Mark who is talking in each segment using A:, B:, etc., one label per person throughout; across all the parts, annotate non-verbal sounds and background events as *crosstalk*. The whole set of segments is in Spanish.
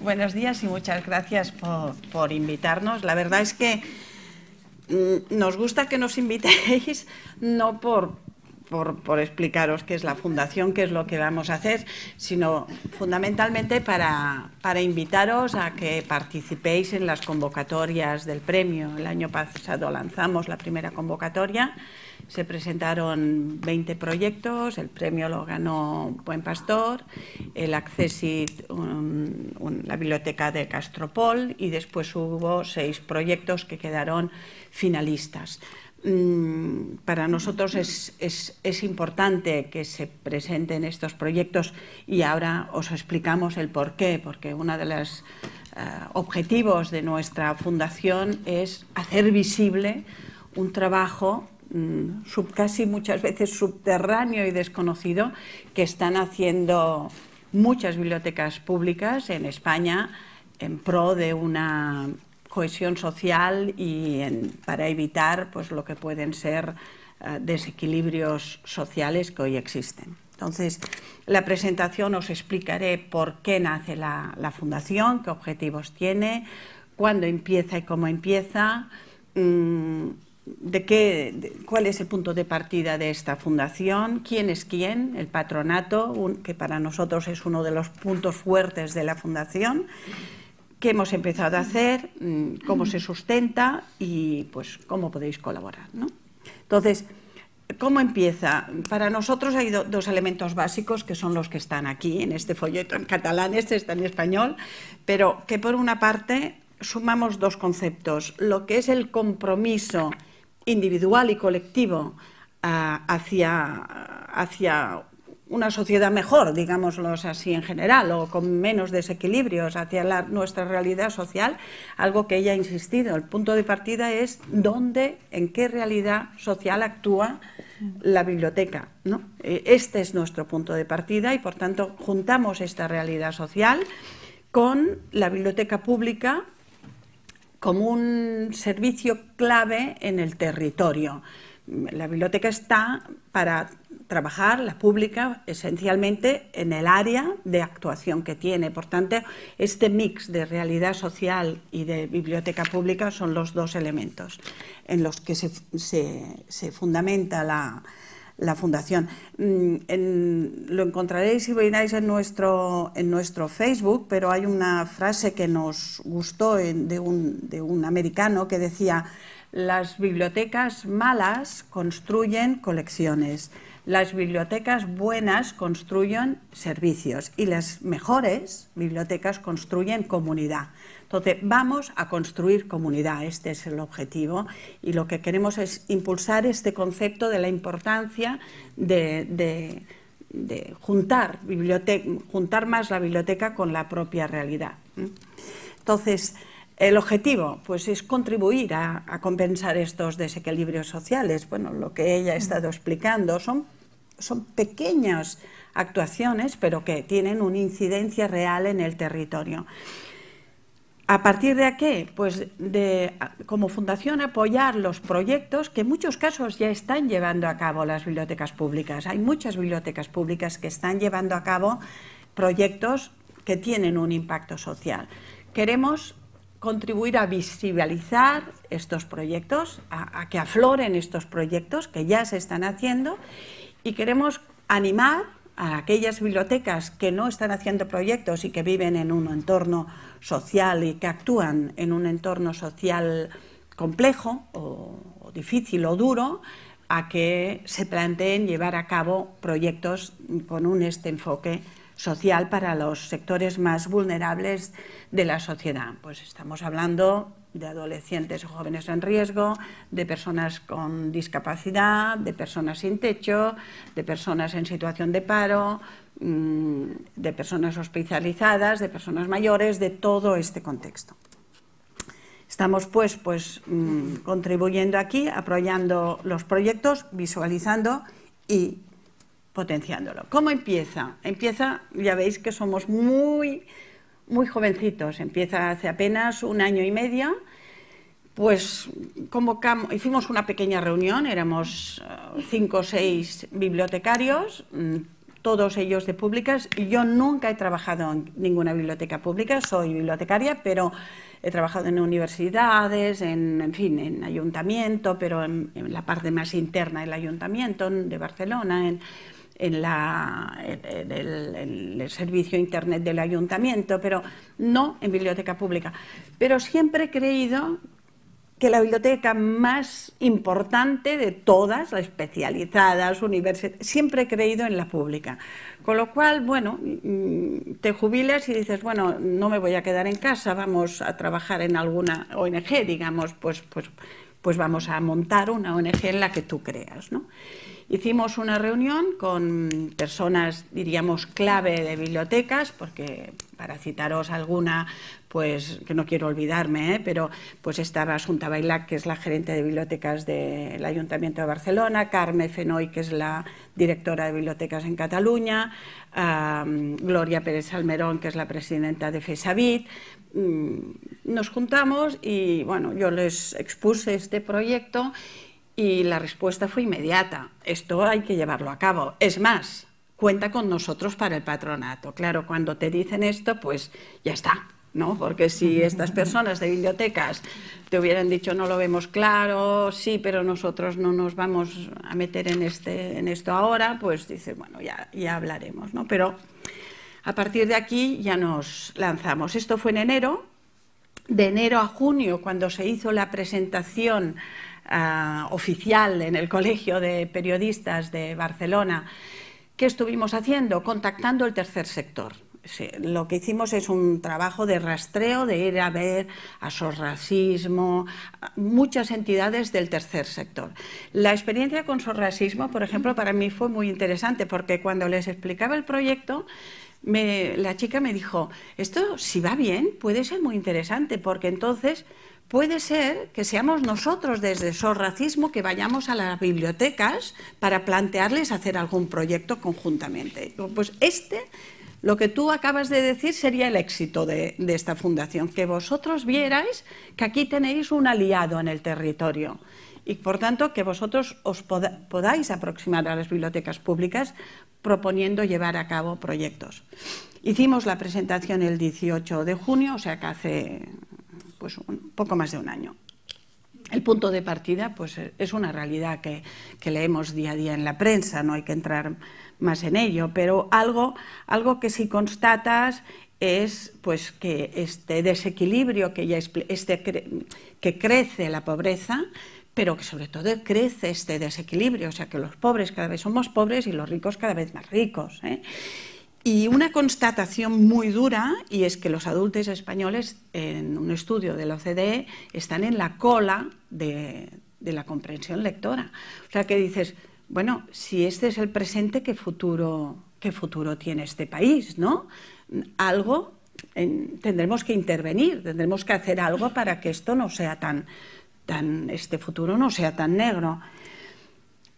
A: Buenos días y muchas gracias por, por, invitarnos. La verdad es que mm, nos gusta que nos invitéis, no por, por, explicaros qué es la fundación, qué es lo que vamos a hacer, sino fundamentalmente para, para invitaros a que participéis en las convocatorias del premio. El año pasado lanzamos la primera convocatoria, se presentaron 20 proyectos, el premio lo ganó Buen Pastor, el Accessit, la biblioteca de Castropol y después hubo seis proyectos que quedaron finalistas. Mm, para nosotros es, importante que se presenten estos proyectos y ahora os explicamos el porqué, porque uno de los eh, objetivos de nuestra fundación es hacer visible un trabajo mm, casi muchas veces subterráneo y desconocido que están haciendo muchas bibliotecas públicas en España en pro de una cohesión social y para evitar pues, lo que pueden ser eh, desequilibrios sociales que hoy existen. Entonces, la presentación os explicaré por qué nace la, fundación, qué objetivos tiene, cuándo empieza y cómo empieza, mm, de qué, cuál es el punto de partida de esta fundación, quién es quién, el patronato, que para nosotros es uno de los puntos fuertes de la fundación qué hemos empezado a hacer, mm, cómo se sustenta y pues cómo podéis colaborar. Entonces, ¿cómo empieza? Para nosotros hay dos elementos básicos que son los que están aquí en este folleto en catalán, este está en español, pero que por una parte sumamos dos conceptos, lo que es el compromiso individual y colectivo ah, hacia, hacia una sociedad mejor, digámoslo así en general, o con menos desequilibrios hacia nuestra realidad social, algo que ella ha insistido. El punto de partida es dónde, en qué realidad social actúa la biblioteca. E, este es nuestro punto de partida y, por tanto, juntamos esta realidad social con la biblioteca pública como un servicio clave en el territorio la biblioteca está para trabajar, la pública esencialmente en el área de actuación que tiene. Por tanto, este mix de realidad social y de biblioteca pública son los dos elementos en los que se, fundamenta la, fundación. Mm, lo encontraréis si lo en nuestro, en nuestro Facebook, pero hay una frase que nos gustó de un americano que decía las bibliotecas malas construyen colecciones, las bibliotecas buenas construyen servicios y las mejores bibliotecas construyen comunidad. Entonces, vamos a construir comunidad, este es el objetivo y lo que queremos es impulsar este concepto de la importancia de, juntar, juntar más la biblioteca con la propia realidad. Entonces, el objetivo, pues, es contribuir a, compensar estos desequilibrios sociales. Bueno, lo que ella ha estado explicando son, pequeñas actuaciones, pero que tienen una incidencia real en el territorio. ¿A partir de qué? Pues de, como fundación apoyar los proyectos que en muchos casos ya están llevando a cabo las bibliotecas públicas. Hay muchas bibliotecas públicas que están llevando a cabo proyectos que tienen un impacto social. Queremos contribuir a visibilizar estos proyectos, a, que afloren estos proyectos que ya se están haciendo y queremos animar a aquellas bibliotecas que no están haciendo proyectos y que viven en un entorno social y que actúan en un entorno social complejo o, difícil o duro, a que se planteen llevar a cabo proyectos con este enfoque social para los sectores más vulnerables de la sociedad. Pues estamos hablando de adolescentes o jóvenes en riesgo, de personas con discapacidad, de personas sin techo, de personas en situación de paro, mm, de personas hospitalizadas, de personas mayores, de todo este contexto. Estamos pues, pues mm, contribuyendo aquí, apoyando los proyectos, visualizando y potenciándolo. ¿Cómo empieza? Empieza, ya veis que somos muy, muy jovencitos, empieza hace apenas un año y medio, pues convocamos, hicimos una pequeña reunión, éramos eh, cinco o seis bibliotecarios, mm, todos ellos de públicas. Yo nunca he trabajado en ninguna biblioteca pública, soy bibliotecaria, pero he trabajado en universidades, en, fin, en ayuntamiento, pero en, en, la parte más interna del ayuntamiento de Barcelona, en en, la, el, servicio internet del ayuntamiento, pero no en biblioteca pública. Pero siempre he creído que la biblioteca más importante de todas, las especializadas, universidades, siempre he creído en la pública. Con lo cual, bueno, mm, te jubilas y dices, bueno, no me voy a quedar en casa, vamos a trabajar en alguna ONG, digamos, pues, pues, pues vamos a montar una ONG en la que tú creas, ¿no? Hicimos una reunión con personas, diríamos, clave de bibliotecas, porque para citaros alguna, pues que no quiero olvidarme, ¿eh? pero pues estaba Asunta Bailac, que es la gerente de bibliotecas del Ayuntamiento de Barcelona, Carmen Fenoy, que es la directora de bibliotecas en Cataluña, Gloria Pérez Almerón, que es la presidenta de FESAVIT. Mm, nos juntamos y bueno, yo les expuse este proyecto y la respuesta fue inmediata, esto hay que llevarlo a cabo. Es más, cuenta con nosotros para el patronato. Claro, cuando te dicen esto, pues ya está, ¿no? Porque si estas personas de bibliotecas te hubieran dicho no lo vemos claro, sí, pero nosotros no nos vamos a meter en, este, en esto ahora, pues dices, bueno, ya, ya hablaremos, ¿no? Pero a partir de aquí ya nos lanzamos. Esto fue en enero, de enero a junio, cuando se hizo la presentación Ah, oficial en el Colegio de Periodistas de Barcelona. ¿Qué estuvimos haciendo? Contactando el tercer sector. lo que hicimos es un trabajo de rastreo, de ir a ver a Sorracismo, muchas entidades del tercer sector. La experiencia con Sorracismo, por ejemplo, para mí fue muy interesante porque cuando les explicaba el proyecto, la chica me dijo, esto si va bien puede ser muy interesante porque entonces puede ser que seamos nosotros desde Racismo que vayamos a las bibliotecas para plantearles hacer algún proyecto conjuntamente. Pues este, lo que tú acabas de decir, sería el éxito de, esta fundación, que vosotros vierais que aquí tenéis un aliado en el territorio y por tanto que vosotros os podáis aproximar a las bibliotecas públicas proponiendo llevar a cabo proyectos. Hicimos la presentación el 18 de junio, o sea que hace pues un poco más de un año. El punto de partida pues, es una realidad que, leemos día a día en la prensa, no hay que entrar más en ello, pero algo, algo que si constatas es pues, que este desequilibrio que, ya este, que crece la pobreza, pero que sobre todo crece este desequilibrio, o sea que los pobres cada vez son más pobres y los ricos cada vez más ricos. ¿eh? Y una constatación muy dura, y es que los adultos españoles, en un estudio de la OCDE, están en la cola de, la comprensión lectora. O sea que dices, bueno, si este es el presente, ¿qué futuro, qué futuro tiene este país? ¿no? Algo tendremos que intervenir, tendremos que hacer algo para que esto no sea tan, tan este futuro no sea tan negro.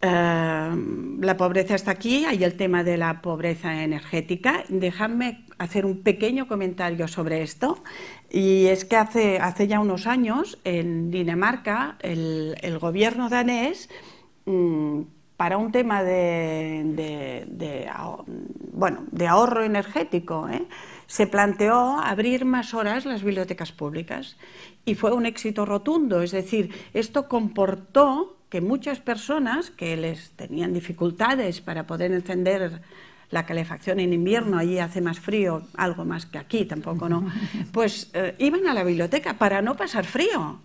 A: Em, la pobreza está aquí, hay el tema de la pobreza energética. Dejadme hacer un pequeño comentario sobre esto. Y es que hace, hace ya unos años en Dinamarca el, gobierno danés, mm, para un tema de, bueno, de ahorro energético, ¿eh? se planteó abrir más horas las bibliotecas públicas. Y fue un éxito rotundo. Es decir, esto comportó que muchas personas que les tenían dificultades para poder encender la calefacción en invierno, allí hace más frío, algo más que aquí tampoco, ¿no? *laughs* Pues eh, iban a la biblioteca para no pasar frío.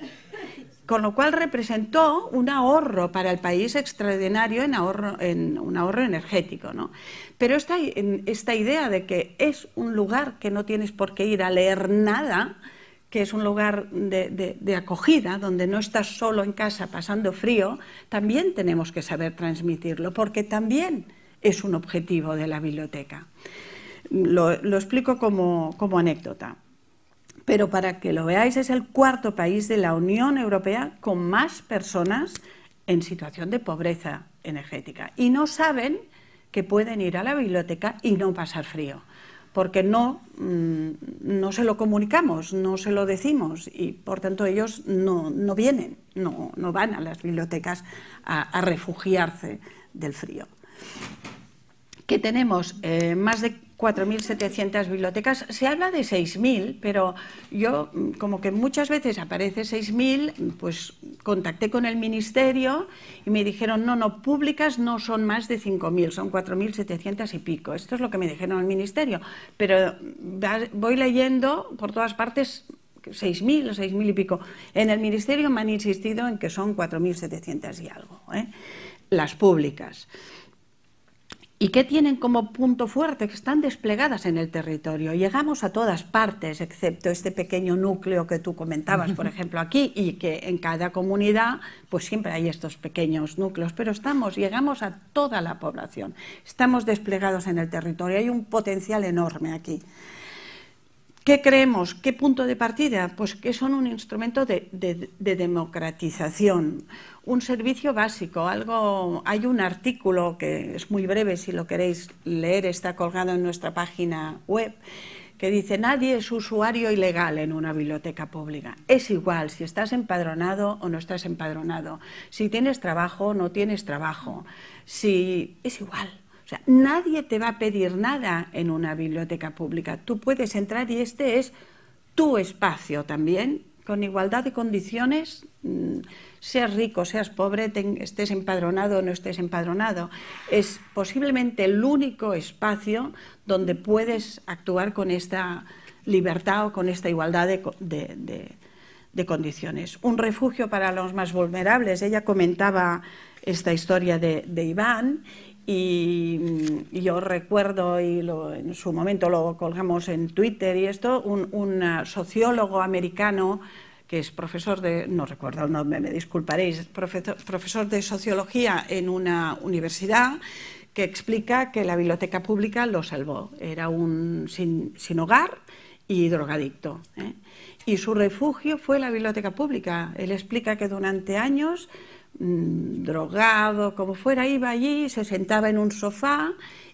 A: Con lo cual representó un ahorro para el país extraordinario en, ahorro, en un ahorro energético. ¿no? Pero esta, esta idea de que es un lugar que no tienes por qué ir a leer nada, que es un lugar de, acogida, donde no estás solo en casa pasando frío, también tenemos que saber transmitirlo, porque también es un objetivo de la biblioteca. Lo, explico como anécdota pero para que lo veáis es el cuarto país de la Unión Europea con más personas en situación de pobreza energética. Y no saben que pueden ir a la biblioteca y no pasar frío porque no, mm, no se lo comunicamos, no se lo decimos y por tanto ellos no, vienen, no, van a las bibliotecas a, refugiarse del frío. Que tenemos eh, más de 4.700 bibliotecas. Se habla de 6.000, pero yo mm, como que muchas veces aparece 6.000, pues contacté con el ministerio y me dijeron, no, no, públicas no son más de 5.000, son 4.700 y pico. Esto es lo que me dijeron al ministerio. Pero voy leyendo por todas partes 6.000 o 6.000 y pico. En el ministerio me han insistido en que son 4.700 y algo, ¿eh? las públicas. ¿Y qué tienen como punto fuerte? Que están desplegadas en el territorio. Llegamos a todas partes, excepto este pequeño núcleo que tú comentabas, por ejemplo, aquí, y que en cada comunidad, pues siempre hay estos pequeños núcleos, pero estamos, llegamos a toda la población. Estamos desplegados en el territorio. Hay un potencial enorme aquí. ¿Qué creemos? ¿Qué punto de partida? Pues que son un instrumento de, democratización, un servicio básico, algo. Hay un artículo que es muy breve, si lo queréis leer, está colgado en nuestra página web, que dice nadie es usuario ilegal en una biblioteca pública. Es igual si estás empadronado o no estás empadronado, si tienes trabajo o no tienes trabajo, si es igual o sea, nadie te va a pedir nada en una biblioteca pública. Tú puedes entrar y este es tu espacio también, con igualdad de condiciones, mm, seas rico, seas pobre, estés empadronado o no estés empadronado. Es posiblemente el único espacio donde puedes actuar con esta libertad o con esta igualdad de condiciones. Un refugio para los más vulnerables. Ella comentaba esta historia de, Iván y, yo recuerdo, y en su momento lo colgamos en Twitter y esto, un, ah, sociólogo americano que es profesor de, no recuerdo el nombre, me disculparéis, profesor, profesor de sociología en una universidad, que explica que la biblioteca pública lo salvó. Era un sin, sin hogar y drogadicto. ¿eh? Y su refugio fue la biblioteca pública. Él explica que durante años Mm, drogado, como fuera, iba allí, se sentaba en un sofá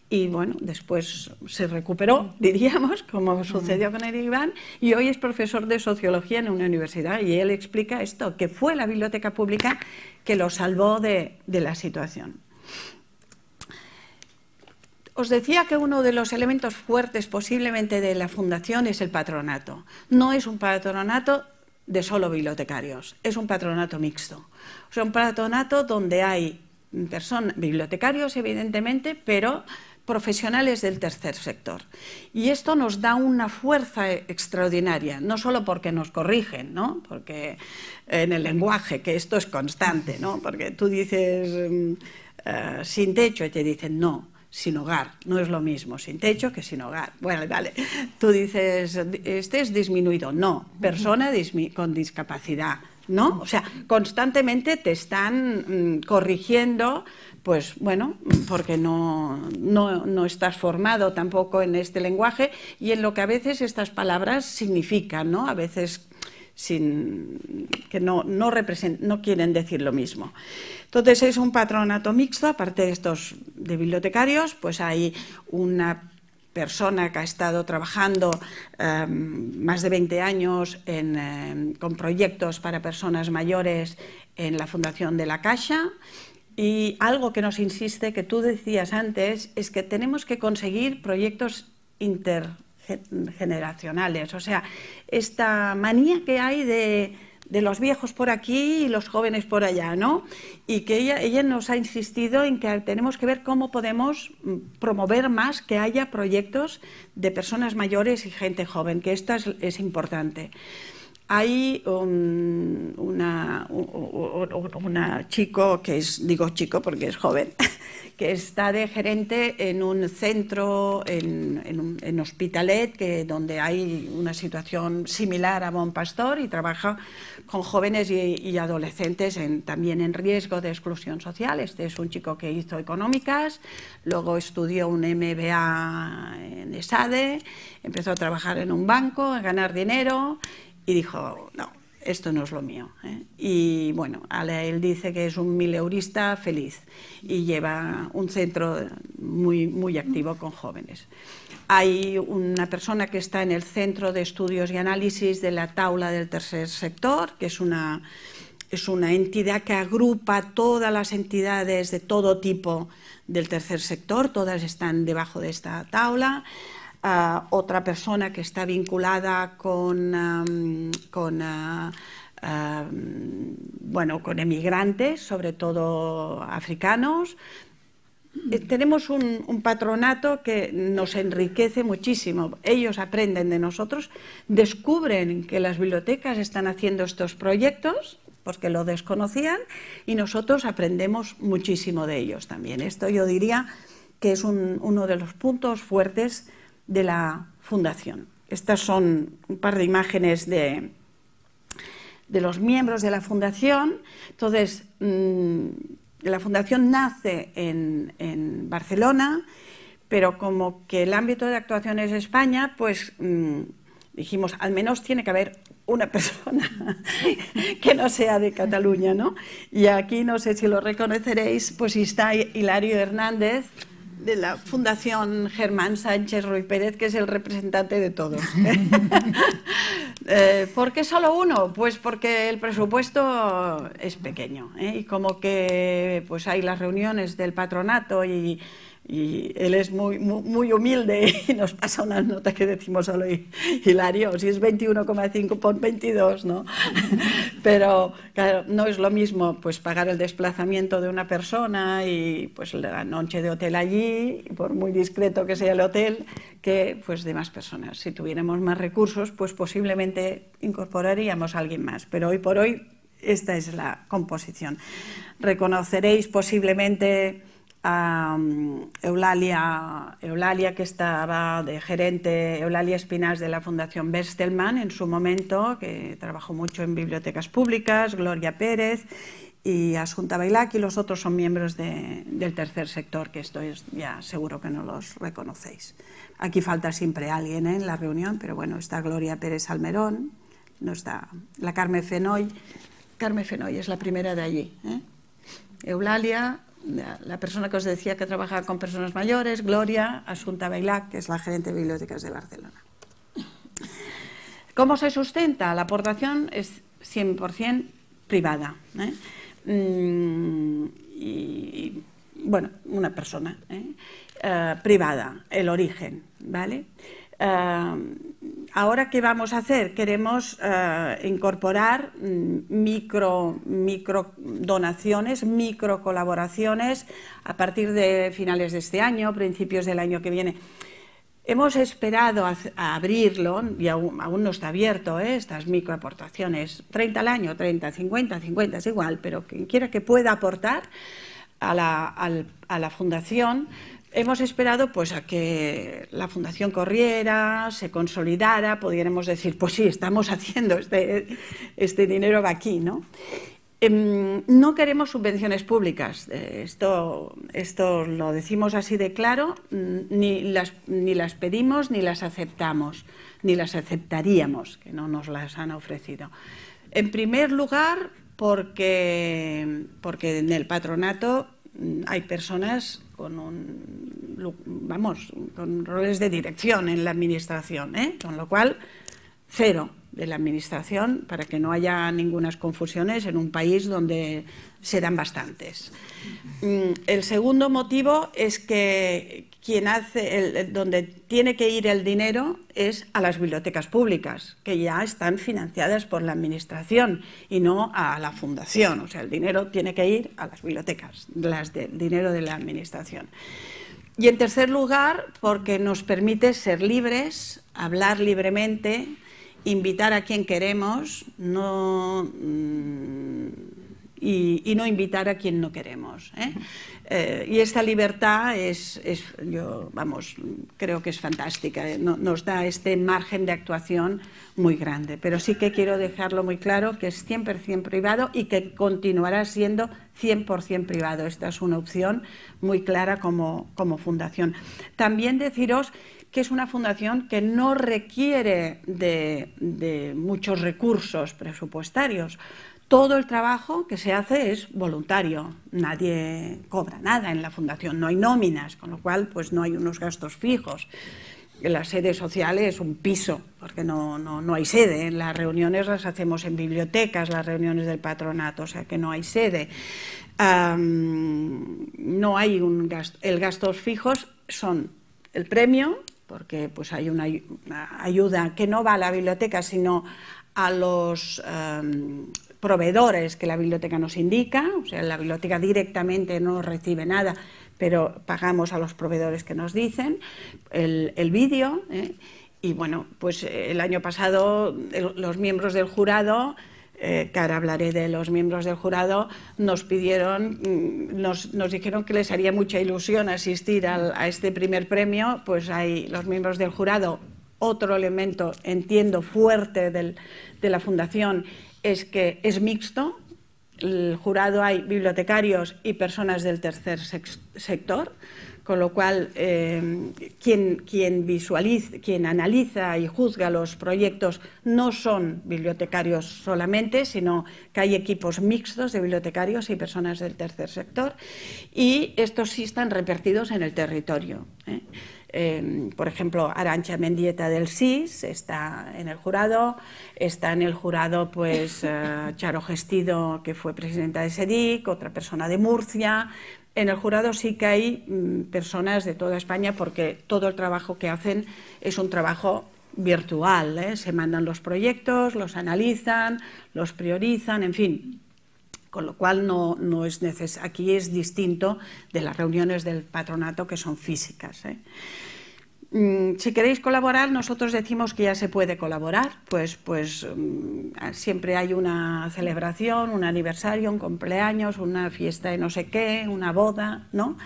A: y bueno, después se recuperó, diríamos, como sucedió con el Iván, y hoy es profesor de sociología en una universidad y él explica esto, que fue la biblioteca pública que lo salvó de, de la situación. Os decía que uno de los elementos fuertes posiblemente de la fundación es el patronato. No es un patronato de solo bibliotecarios, es un patronato mixto. Es un patronato donde hay bibliotecarios, evidentemente, pero profesionales del tercer sector. Y esto nos da una fuerza e-, extraordinaria, no solo porque nos corrigen, ¿no? porque en el lenguaje, que esto es constante, ¿no? porque tú dices mm, eh, sin techo y te dicen no, sin hogar. No es lo mismo sin techo que sin hogar. Bueno, vale. Tú dices, este es disminuido. No, persona con discapacidad. ¿No? O sea, constantemente te están mm, corrigiendo, pues bueno, porque no, no, no, estás formado tampoco en este lenguaje y en lo que a veces estas palabras significan, ¿no? A veces sin, que no, quieren decir lo mismo. Entonces es un patronato mixto, aparte de estos de bibliotecarios, pues hay una persona que ha estado trabajando em, más de 20 años em, con proyectos para personas mayores en la Fundación de la Caixa. Y algo que nos insiste, que tú decías antes, es que tenemos que conseguir proyectos inter generacionales. O sea, esta manía que hay de, los viejos por aquí y los jóvenes por allá, ¿no? Y que ella, nos ha insistido en que tenemos que ver cómo podemos mm, promover más que haya proyectos de personas mayores y gente joven, que esto es importante hay un una, chico, que es, digo chico porque es joven, *laughs* que está de gerente en un centro, en, en, Hospitalet, que, donde hay una situación similar a Bon Pastor y trabaja con jóvenes y, adolescentes en, también en riesgo de exclusión social. Este es un chico que hizo económicas, luego estudió un MBA en ESADE, e, empezó a trabajar en un banco, a ganar dinero y dijo, no, esto no es lo mío. ¿eh? Y bueno, él dice que es un mileurista feliz y lleva un centro muy, muy activo con jóvenes. Hay una persona que está en el Centro de Estudios y Análisis de la Taula del Tercer Sector, que es una, es una entidad que agrupa todas las entidades de todo tipo del tercer sector, todas están debajo de esta taula otra persona que está vinculada con, em, eh, em, bueno, con emigrantes, sobre todo africanos. Eh, tenemos un, patronato que nos enriquece muchísimo. Ellos aprenden de nosotros, descubren que las bibliotecas están haciendo estos proyectos porque lo desconocían y nosotros aprendemos muchísimo de ellos también. Esto yo diría que es uno de los puntos fuertes de la fundación. Estas son un par de imágenes de, de los miembros de la fundación. Entonces, mm, la fundación nace en, en, Barcelona, pero como que el ámbito de actuación es España, pues mm, dijimos, al menos tiene que haber una persona *laughs* que no sea de Cataluña, ¿no? Y aquí, no sé si lo reconoceréis, pues está Hilario Hernández, de la Fundación Germán Sánchez Ruiz Pérez, que es el representante de todos. *laughs* Eh, ¿Por qué solo uno? Pues porque el presupuesto es pequeño ¿eh? y como que pues hay las reuniones del patronato y y él es muy, muy, humilde *laughs* y nos pasa una nota que decimos solo Hilario, si es 21,5 por 22, ¿no? *laughs* Pero claro, no es lo mismo pues pagar el desplazamiento de una persona y pues la noche de hotel allí, por muy discreto que sea el hotel, que pues de más personas. Si tuviéramos más recursos, pues posiblemente incorporaríamos a alguien más, pero hoy por hoy esta es la composición. Reconoceréis posiblemente a mm, Eulalia, Eulalia, que estaba de gerente, Eulalia Espinas de la Fundación Bestelman en su momento, que trabajó mucho en bibliotecas públicas, Gloria Pérez y Asunta Bailac, y los otros son miembros del tercer sector, que estoy ya seguro que no los reconocéis. Aquí falta siempre alguien en la reunión, pero bueno, está Gloria Pérez Almerón, no está la Carmen Fenoy, Carmen Fenoy es la primera de allí, ¿eh? Eulalia, la persona que os decía que trabaja con personas mayores, Gloria Asunta Bailac, que es la gerente de bibliotecas de Barcelona. ¿Cómo se sustenta? La aportación es 100% privada. ¿eh? Mm, y, bueno, una persona ¿eh? Eh, privada, el origen, ¿vale? ahora, ¿qué vamos a hacer? Queremos eh, incorporar mm, micro, micro donaciones, micro colaboraciones a partir de finales de este año, principios del año que viene. Hemos esperado a, abrirlo, y aún, no está abierto, ¿eh? estas estas microaportaciones, 30 al año, 30, 50, 50, es igual, pero quien quiera que pueda aportar a la fundación hemos esperado pues a que la fundación corriera, se consolidara, pudiéramos decir, pues sí, estamos haciendo este, este dinero va aquí, ¿no? Em, no queremos subvenciones públicas, eh, esto, esto lo decimos así de claro, mm, ni las, ni las pedimos ni las aceptamos, ni las aceptaríamos, que no nos las han ofrecido. En primer lugar, porque, porque en el patronato mm, hay personas con un, vamos, con roles de dirección en la administración, ¿eh? con lo cual, cero de la Administración para que no haya ningunas confusiones en un país donde se dan bastantes. Mm, el segundo motivo es que quien hace el, donde tiene que ir el dinero es a las bibliotecas públicas, que ya están financiadas por la Administración y no a la Fundación. O sea, el dinero tiene que ir a las bibliotecas, el dinero de la Administración. Y en tercer lugar, porque nos permite ser libres, hablar libremente, invitar a quien queremos no, mm, y, no invitar a quien no queremos. ¿eh? Eh, y esta libertad es, yo, vamos, creo que es fantástica, ¿eh? nos da este margen de actuación muy grande. Pero sí que quiero dejarlo muy claro que es 100% privado y que continuará siendo 100% privado. Esta es una opción muy clara como, como fundación. También deciros que es una fundación que no requiere de, muchos recursos presupuestarios. Todo el trabajo que se hace es voluntario, nadie cobra nada en la fundación, no hay nóminas, con lo cual pues no hay unos gastos fijos la sede social es un piso, porque no, hay sede. Las reuniones las hacemos en bibliotecas, las reuniones del patronato, o sea que no hay sede. no hay un El gastos fijos son el premio, porque pues, hay una ayuda que no va a la biblioteca, sino a los em, proveedores que la biblioteca nos indica, o sea, la biblioteca directamente no recibe nada, pero pagamos a los proveedores que nos dicen, el, vídeo. ¿eh? Y bueno, pues eh, el año pasado los miembros del jurado eh, que ahora hablaré de los miembros del jurado, nos pidieron, mm, nos, dijeron que les haría mucha ilusión asistir a este primer premio, pues hay los miembros del jurado, otro elemento, entiendo, fuerte de la fundación, es que es mixto, el jurado hay bibliotecarios y personas del tercer sector, con lo cual, eh, quien, quien, visualiza, quien analiza y juzga los proyectos no son bibliotecarios solamente, sino que hay equipos mixtos de bibliotecarios y personas del tercer sector, y estos sí están repartidos en el territorio. ¿eh? Eh, por ejemplo, Arancha Mendieta del SIS está en el jurado, está en el jurado pues Charo Gestido, que fue presidenta de SEDIC, otra persona de Murcia, en el jurado sí que hay mm, personas de toda España porque todo el trabajo que hacen es un trabajo virtual. ¿eh? Se mandan los proyectos, los analizan, los priorizan, en fin. Con lo cual no, es aquí es distinto de las reuniones del patronato que son físicas. ¿eh? Mm, si queréis colaborar, nosotros decimos que ya se puede colaborar, pues, pues mm, siempre hay una celebración, un aniversario, un cumpleaños, una fiesta de no sé qué, una boda, ¿no?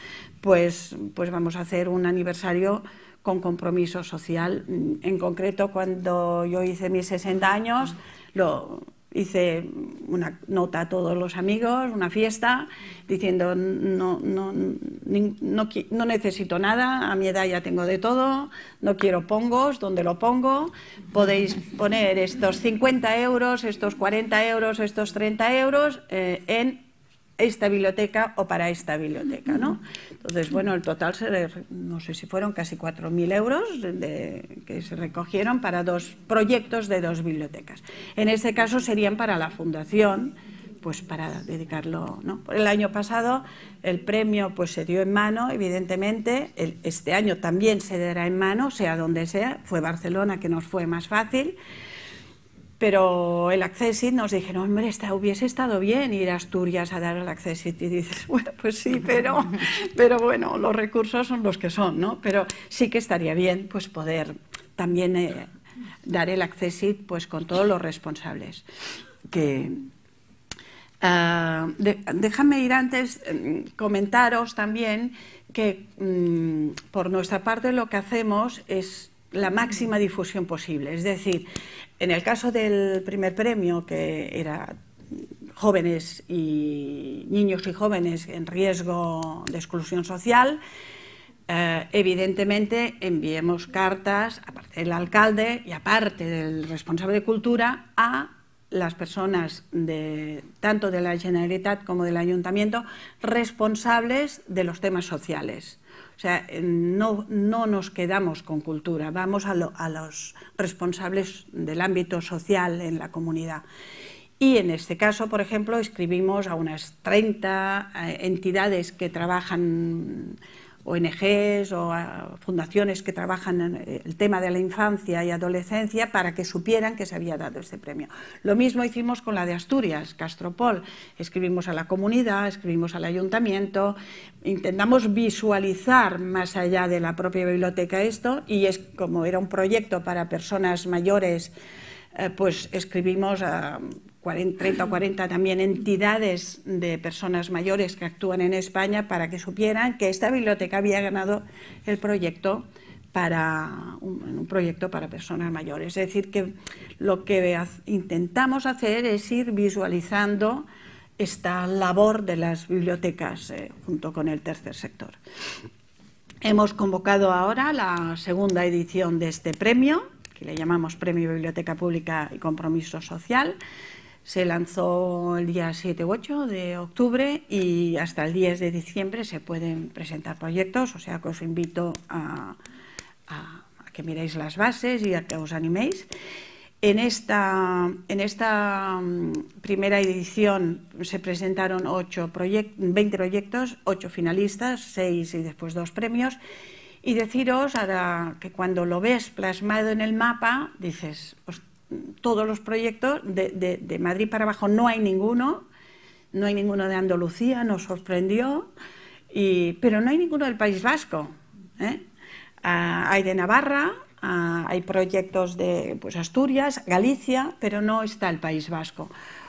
A: Pues, pues vamos a hacer un aniversario con compromiso social. Mm, en concreto, cuando yo hice mis 60 años, lo, hice una nota a todos los amigos, una fiesta, diciendo no, no, no, no, necesito nada, a mi edad ya tengo de todo, no quiero pongos, ¿dónde lo pongo? Podéis poner estos 50 euros, estos 40 euros, estos 30 euros eh, en esta biblioteca o para esta biblioteca, ¿no? Entonces, bueno, el total, no sé si fueron casi 4.000 euros que se recogieron para dos proyectos de dos bibliotecas. En este caso serían para la fundación, pues para dedicarlo, ¿no? El año pasado el premio pues se dio en mano, evidentemente, este año también se dará en mano, sea donde sea, fue Barcelona que nos fue más fácil, pero el Accessit nos dijeron, hombre, hubiese estado bien ir a Asturias a dar el Accessit. Y dices, *laughs* bueno, pues sí, pero, *laughs* pero bueno, los recursos son los que son, ¿no? Pero sí que estaría bien pues, poder también eh, dar el Accessit pues, con todos los responsables. Ah, déjame ir antes, mm, comentaros también que mm, por nuestra parte lo que hacemos es la máxima difusión posible. Es decir, en el caso del primer premio, que era jóvenes y niños y jóvenes en riesgo de exclusión social, eh, evidentemente enviemos cartas, aparte del alcalde y aparte del responsable de cultura, a las personas de, tanto de la Generalitat como del Ayuntamiento responsables de los temas sociales. O sea, eh, no, nos quedamos con cultura, vamos a, a los responsables del ámbito social en la comunidad. Y en este caso, por ejemplo, escribimos a unas 30 eh, entidades que trabajan ONGs o fundaciones que trabajan en eh, el tema de la infancia y adolescencia para que supieran que se había dado este premio. Lo mismo hicimos con la de Asturias, Castropol. Escribimos a la comunidad, escribimos al ayuntamiento, intentamos visualizar más allá de la propia biblioteca esto y es como era un proyecto para personas mayores, eh, pues escribimos a 30 o 40 también entidades de personas mayores que actúan en España para que supieran que esta biblioteca había ganado el proyecto para un, proyecto para personas mayores. Es decir, que lo que intentamos hacer es ir visualizando esta labor de las bibliotecas eh, junto con el tercer sector. Hemos convocado ahora la segunda edición de este premio, que le llamamos Premio Biblioteca Pública y Compromiso Social. Se lanzó el día 7 u 8 de octubre y hasta el 10 de diciembre se pueden presentar proyectos, o sea que os invito a, que miréis las bases y a que os animéis. En esta, en esta mm, primera edición se presentaron ocho 20 proyectos, 8 finalistas, 6 y después 2 premios. Y deciros ahora que cuando lo ves plasmado en el mapa, dices, todos los proyectos de, Madrid para abajo. No hay ninguno, no hay ninguno de Andalucía, nos sorprendió, pero no hay ninguno del País Vasco. ¿eh? Ah, hay de Navarra, ah, hay proyectos de pues, Asturias, Galicia, pero no está el País Vasco.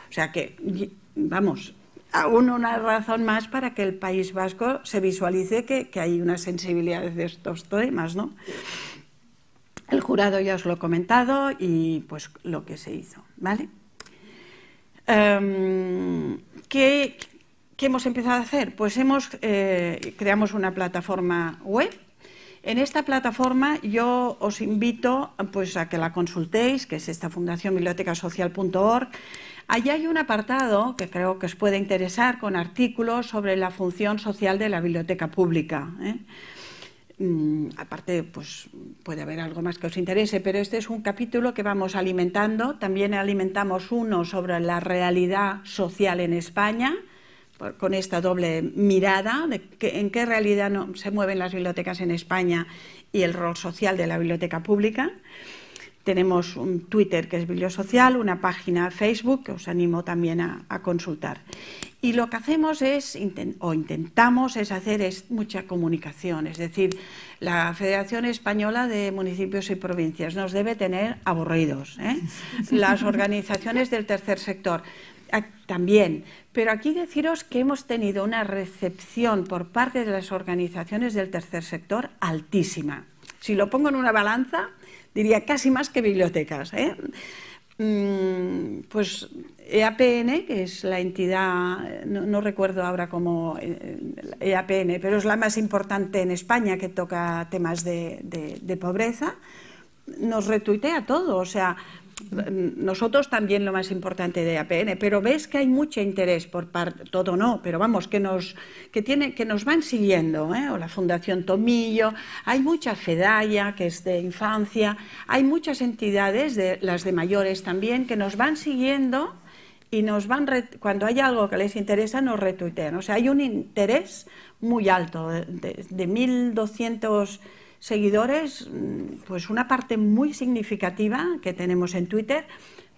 A: O sea que, vamos, aún una razón más para que el País Vasco se visualice que, que hay una sensibilidad de estos temas, ¿no? El jurado ya os lo he comentado y pues lo que se hizo, ¿vale? Em, ¿qué, hemos empezado a hacer? Pues hemos, eh, creamos una plataforma web. En esta plataforma yo os invito pues, a que la consultéis, que es esta fundación bibliotecasocial.org. Allí hay un apartado que creo que os puede interesar con artículos sobre la función social de la biblioteca pública. ¿eh? Mm, aparte, pues puede haber algo más que os interese, pero este es un capítulo que vamos alimentando. También alimentamos uno sobre la realidad social en España, con esta doble mirada de en qué realidad se mueven las bibliotecas en España y el rol social de la biblioteca pública. Tenemos un Twitter que es Social, una página Facebook que os animo también a, consultar. Y lo que hacemos es, o intentamos, es hacer es mucha comunicación. Es decir, la Federación Española de Municipios y Provincias nos debe tener aburridos. ¿eh? *laughs* Las organizaciones del tercer sector también. Pero aquí deciros que hemos tenido una recepción por parte de las organizaciones del tercer sector altísima. Si lo pongo en una balanza, diría casi más que bibliotecas. ¿eh? Mm, pues EAPN, que es la entidad, no, recuerdo ahora cómo EAPN, eh, e pero es la más importante en España que toca temas de, de pobreza, nos retuitea todo. O sea, nosotros también lo más importante de APN, pero ves que hay mucho interés por parte, todo no, pero vamos, que nos, que tiene, que nos van siguiendo, ¿eh? o la Fundación Tomillo, hay mucha fedaya que es de infancia, hay muchas entidades, de, las de mayores también, que nos van siguiendo y nos van, cuando hay algo que les interesa, nos retuitean. O sea, hay un interés muy alto, de, de 1.200 seguidores, pues una parte muy significativa que tenemos en Twitter,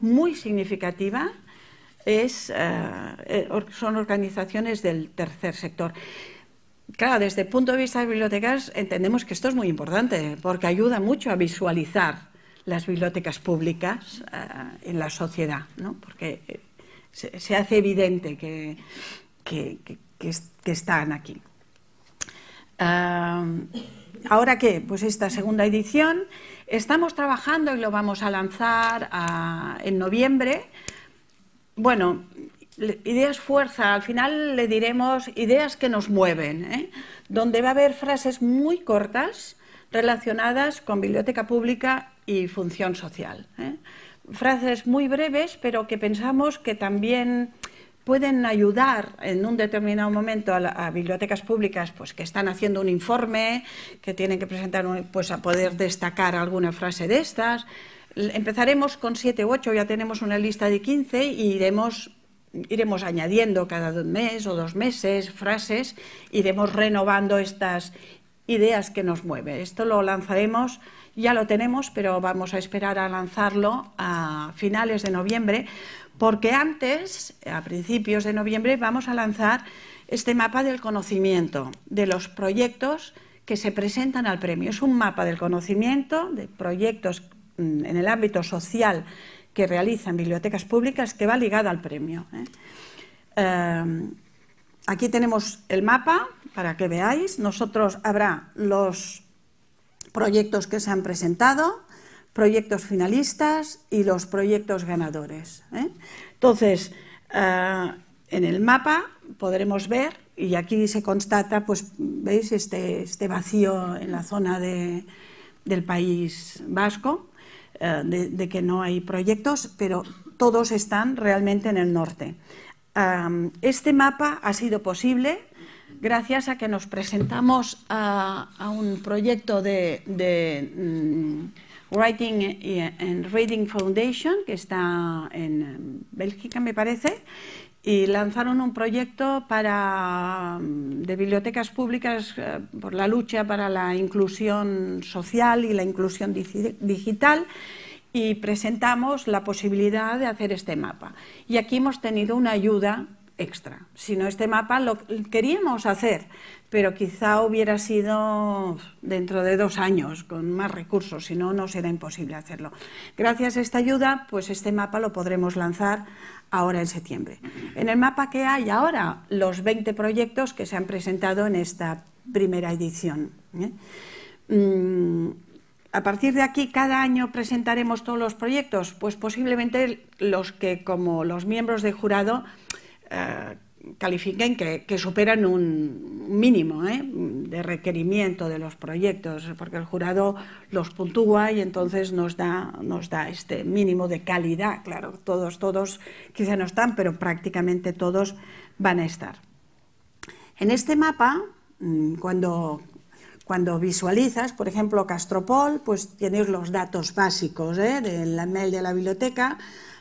A: muy significativa, es, eh, eh, son organizaciones del tercer sector. Claro, desde el punto de vista de bibliotecas entendemos que esto es muy importante porque ayuda mucho a visualizar las bibliotecas públicas eh, en la sociedad, porque se, hace evidente que, que, están aquí. ¿Ahora qué? Pues esta segunda edición. Estamos trabajando y lo vamos a lanzar ah, en noviembre. Bueno, ideas fuerza, al final le diremos ideas que nos mueven, ¿eh? donde va a haber frases muy cortas relacionadas con biblioteca pública y función social. ¿eh? Frases muy breves, pero que pensamos que también pueden ayudar en un determinado momento a, bibliotecas públicas pues, que están haciendo un informe, que tienen que presentar, pues a poder destacar alguna frase de estas. Empezaremos con siete u ocho, ya tenemos una lista de 15 y iremos, iremos añadiendo cada mes o dos meses frases, iremos renovando estas ideas que nos mueven. Esto lo lanzaremos, ya lo tenemos, pero vamos a esperar a lanzarlo a finales de noviembre porque antes, a principios de noviembre, vamos a lanzar este mapa del conocimiento, de los proyectos que se presentan al premio. Es un mapa del conocimiento, de proyectos mm, en el ámbito social que realizan bibliotecas públicas, que va ligado al premio. ¿eh? Em, aquí tenemos el mapa para que veáis. Nosotros habrá los proyectos que se han presentado, proyectos finalistas y los proyectos ganadores. ¿eh? Entonces, eh, en el mapa podremos ver, y aquí se constata, pues veis este, este vacío en la zona del País Vasco, eh, de, que no hay proyectos, pero todos están realmente en el norte. este mapa ha sido posible gracias a que nos presentamos a, un proyecto de... Mm, Writing eh, and Reading Foundation, que está en Bélgica, me parece, y lanzaron un proyecto para, mm, de bibliotecas públicas eh, por la lucha para la inclusión social y la inclusión digital y presentamos la posibilidad de hacer este mapa. Y aquí hemos tenido una ayuda extra. Si no, este mapa lo queríamos hacer, pero quizá hubiera sido dentro de dos años con más recursos, si no, no será imposible hacerlo. Gracias a esta ayuda, pues este mapa lo podremos lanzar ahora en septiembre. En el mapa que hay ahora, los 20 proyectos que se han presentado en esta primera edición. ¿eh? Mm, a partir de aquí, cada año presentaremos todos los proyectos, pues posiblemente los que como los miembros de jurado... Eh, califiquen que, superan un mínimo ¿eh? de requerimiento de los proyectos, porque el jurado los puntúa y entonces nos da, este mínimo de calidad. Claro, todos, todos quizá no están, pero prácticamente todos van a estar. En este mapa, mm, cuando visualizas, por ejemplo, Castropol, pues tienes los datos básicos ¿eh? del mail de la biblioteca,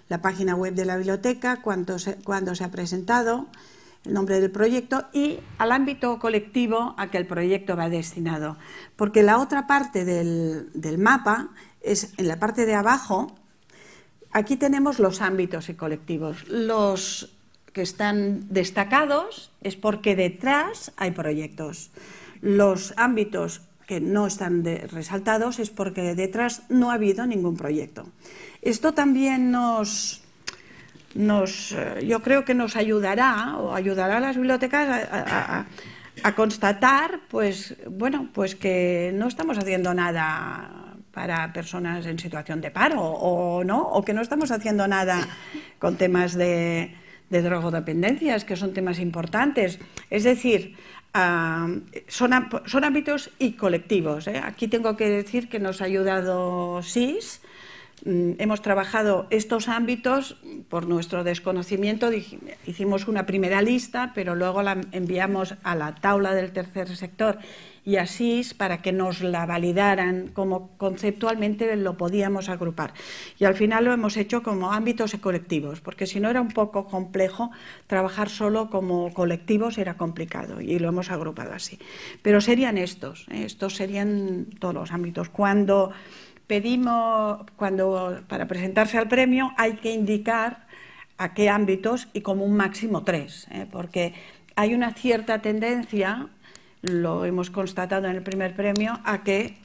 A: la página web de la biblioteca, cuándo cuándo se ha presentado, el nombre del proyecto y al ámbito colectivo a que el proyecto va destinado. Porque la otra parte del, mapa es en la parte de abajo, aquí tenemos los ámbitos y colectivos. Los que están destacados es porque detrás hay proyectos. Los ámbitos que no están resaltados es porque detrás no ha habido ningún proyecto. Esto también nos, nos, eh, yo creo que nos ayudará o ayudará a las bibliotecas a, constatar, pues, bueno, pues que no estamos haciendo nada para personas en situación de paro o no, o que no estamos haciendo nada con temas de, drogodependencias, que son temas importantes. Es decir, ah, son, son ámbitos y colectivos. ¿eh? Aquí tengo que decir que nos ha ayudado SIS Mm, hemos trabajado estos ámbitos por nuestro desconocimiento. Hicimos una primera lista, pero luego la enviamos a la tabla del tercer sector y así SIS para que nos la validaran como conceptualmente lo podíamos agrupar. Y al final lo hemos hecho como ámbitos colectivos, porque si no era un poco complejo, trabajar solo como colectivos era complicado y lo hemos agrupado así. Pero serían estos, ¿eh? estos serían todos los ámbitos. Cuando pedimos, cuando para presentarse al premio hay que indicar a qué ámbitos y como un máximo tres, ¿eh? porque hay una cierta tendencia, lo hemos constatado en el primer premio, a que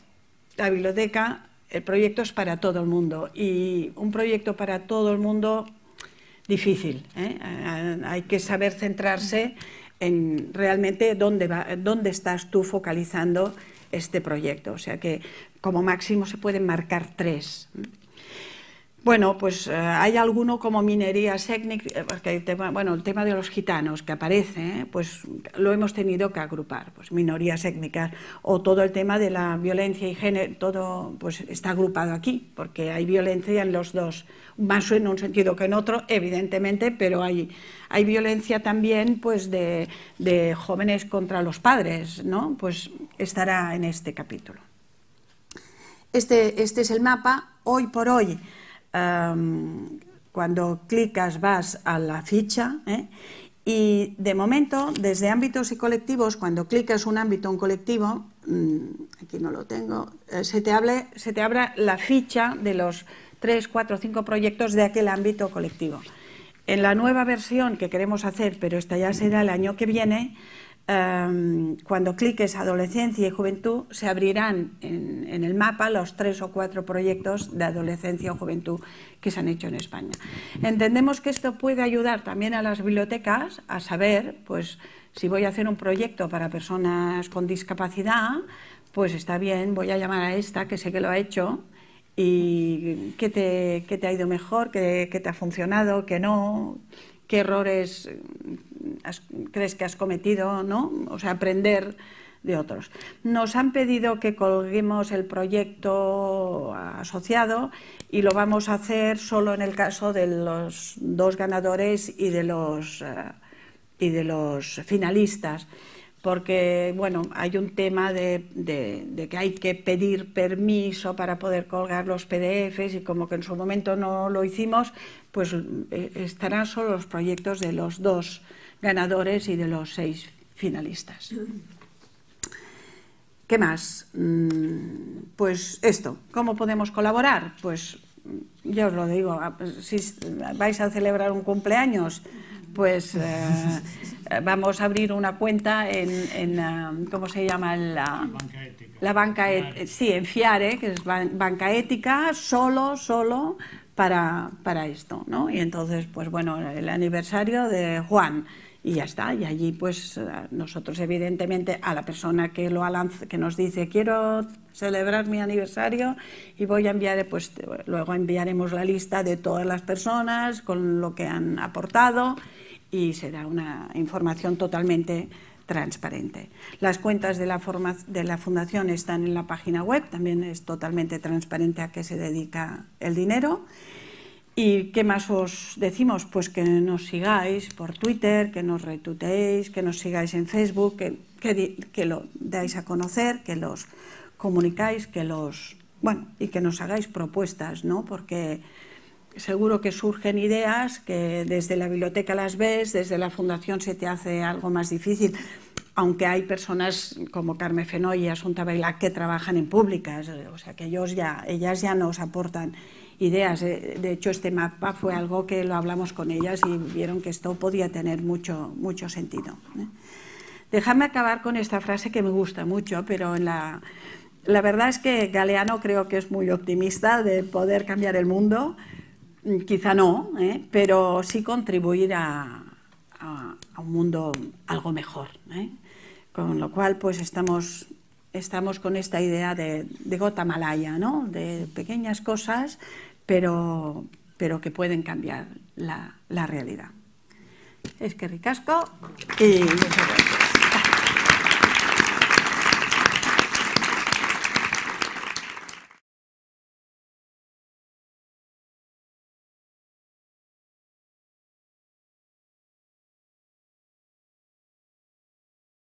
A: la biblioteca, el proyecto es para todo el mundo y un proyecto para todo el mundo difícil. ¿eh? Hay que saber centrarse en realmente dónde, va, dónde estás tú focalizando este proyecto. O sea que como máximo se pueden marcar tres. Bueno, pues eh, hay alguno como minerías étnicas, eh, porque el tema, bueno, el tema de los gitanos que aparece, eh, pues lo hemos tenido que agrupar, pues minorías étnicas, o todo el tema de la violencia y género, todo pues está agrupado aquí, porque hay violencia en los dos, más en un sentido que en otro, evidentemente, pero hay, hay violencia también pues de, de jóvenes contra los padres, ¿no? Pues estará en este capítulo. Este, este, es el mapa hoy por hoy. Em, cuando clicas vas a la ficha ¿eh? y de momento desde ámbitos y colectivos, cuando clicas un ámbito, un colectivo, mm, aquí no lo tengo, eh, se, te abre la ficha de los 3, 4, 5 proyectos de aquel ámbito colectivo. En la nueva versión que queremos hacer, pero esta ya será el año que viene, Em, cuando cliques adolescencia y juventud, se abrirán en, el mapa los tres o cuatro proyectos de adolescencia o juventud que se han hecho en España. Entendemos que esto puede ayudar también a las bibliotecas a saber, pues, si voy a hacer un proyecto para personas con discapacidad, pues está bien, voy a llamar a esta que sé que lo ha hecho, y qué te, ha ido mejor, que qué te ha funcionado, qué no, qué errores eh, crees que has cometido, ¿no? O sea, aprender de otros. Nos han pedido que colguemos el proyecto asociado y lo vamos a hacer solo en el caso de los dos ganadores y de los, eh, y de los finalistas porque bueno, hay un tema de, que hay que pedir permiso para poder colgar los PDFs y como que en su momento no lo hicimos, pues eh, estarán solo los proyectos de los dos ganadores y de los seis finalistas. ¿Qué más? Mm, pues esto, ¿cómo podemos colaborar? Pues yo os lo digo, ah, si vais a celebrar un cumpleaños, pues eh, vamos a abrir una cuenta en, eh, ¿cómo se llama? La, la banca ética. E- sí, en FIARE, que es banca ética, solo, solo para, para esto, ¿no? Y entonces, pues bueno, el aniversario de Juan y ya está. Y allí, pues eh, nosotros, evidentemente, a la persona que, lo que nos dice quiero celebrar mi aniversario y voy a enviar, pues luego enviaremos la lista de todas las personas con lo que han aportado y será una información totalmente transparente. Las cuentas de la, forma, de la fundación están en la página web, también es totalmente transparente a qué se dedica el dinero. ¿Y qué más os decimos? Pues que nos sigáis por Twitter, que nos retuiteéis, que nos sigáis en Facebook, que, que, lo dais a conocer, que los comunicáis, que los... Bueno, y que nos hagáis propuestas, ¿no? Porque seguro que surgen ideas que desde la biblioteca las ves, desde la fundación se te hace algo más difícil, aunque hay personas como Carmen Fenoy y Asunta Bailat que trabajan en públicas, eh, o sea que ellos ya, ellas ya nos aportan ideas. Eh, de hecho, este mapa fue algo que lo hablamos con ellas y vieron que esto podía tener mucho, mucho sentido. ¿eh? Déjame acabar con esta frase que me gusta mucho, pero en la, la verdad es que Galeano creo que es muy optimista de poder cambiar el mundo. Mm, quizá no, ¿eh? pero sí contribuir a, un mundo algo mejor. ¿eh? Con lo cual, pues estamos, estamos con esta idea de, de gota malaya, ¿no? de pequeñas cosas, pero, pero que pueden cambiar la, la realidad. Es que ricasco y...